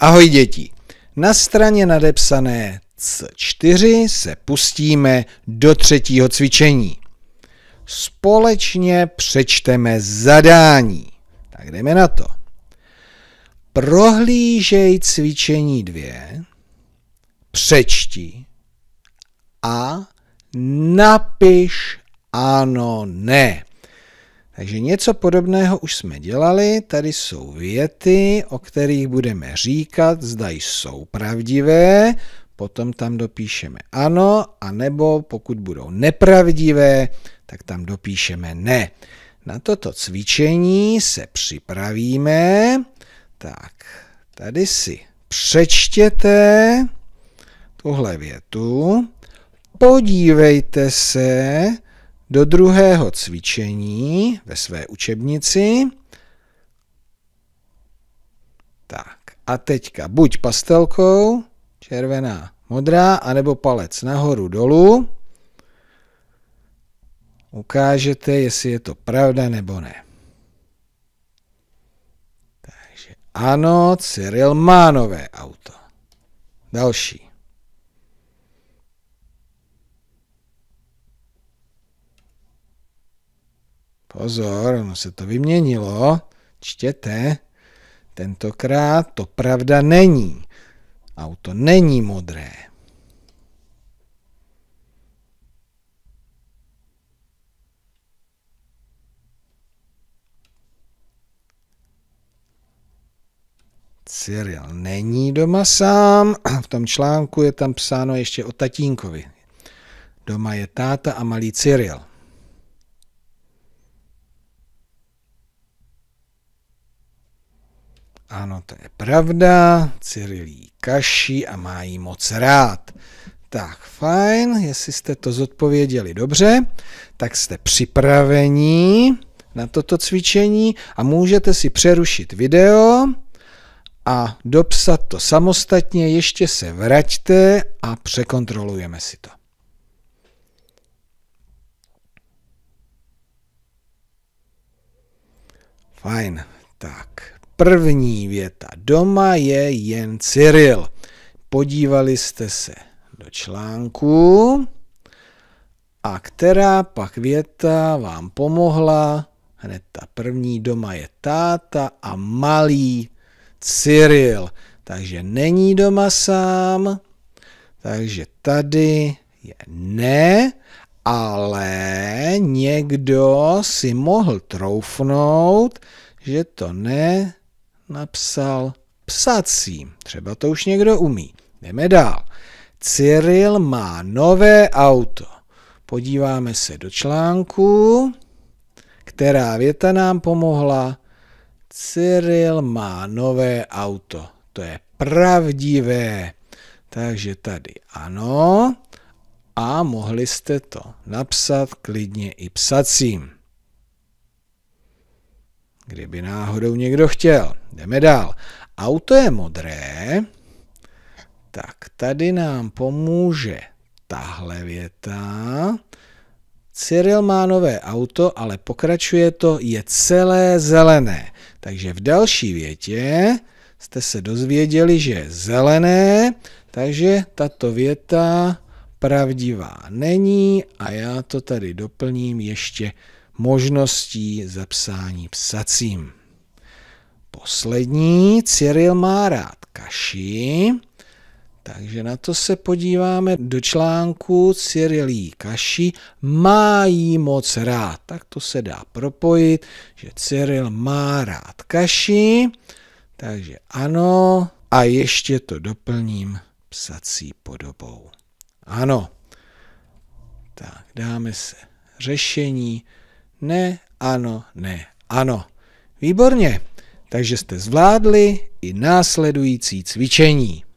Ahoj děti! Na straně nadepsané C4 se pustíme do třetího cvičení. Společně přečteme zadání. Tak jdeme na to. Prohlížej cvičení dvě. přečti a napiš ano, ne. Takže něco podobného už jsme dělali. Tady jsou věty, o kterých budeme říkat, zda jsou pravdivé, potom tam dopíšeme ano, a nebo pokud budou nepravdivé, tak tam dopíšeme ne. Na toto cvičení se připravíme. Tak, tady si přečtěte tuhle větu, podívejte se, do druhého cvičení ve své učebnici. Tak a teďka buď pastelkou, červená, modrá, anebo palec nahoru, dolů. Ukážete, jestli je to pravda nebo ne. Takže ano, Cyril má nové auto. Další. Pozor, ono se to vyměnilo. Čtěte. Tentokrát to pravda není. Auto není modré. Cyril není doma sám. V tom článku je tam psáno ještě o tatínkovi. Doma je táta a malý Cyril. Ano, to je pravda, Cyrilí kaší a má jí moc rád. Tak, fajn, jestli jste to zodpověděli dobře, tak jste připraveni na toto cvičení a můžete si přerušit video a dopsat to samostatně, ještě se vraťte a překontrolujeme si to. Fajn, tak první věta. Doma je jen Cyril. Podívali jste se do článku. A která pak věta vám pomohla? Hned ta první doma je táta a malý Cyril. Takže není doma sám, takže tady je ne, ale někdo si mohl troufnout, že to ne napsal psacím. Třeba to už někdo umí. Jdeme dál. Cyril má nové auto. Podíváme se do článku, která věta nám pomohla. Cyril má nové auto. To je pravdivé. Takže tady ano. A mohli jste to napsat klidně i psacím. Kdyby náhodou někdo chtěl. Jdeme dál. Auto je modré, tak tady nám pomůže tahle věta. Cyril má nové auto, ale pokračuje to, je celé zelené. Takže v další větě jste se dozvěděli, že je zelené, takže tato věta pravdivá není a já to tady doplním ještě možností zapsání psacím poslední. Cyril má rád kaši, takže na to se podíváme do článku Cyril jí kaši, má jí moc rád. Tak to se dá propojit, že Cyril má rád kaši, takže ano, a ještě to doplním psací podobou. Ano. Tak dáme se řešení ne, ano, ne, ano. Výborně takže jste zvládli i následující cvičení.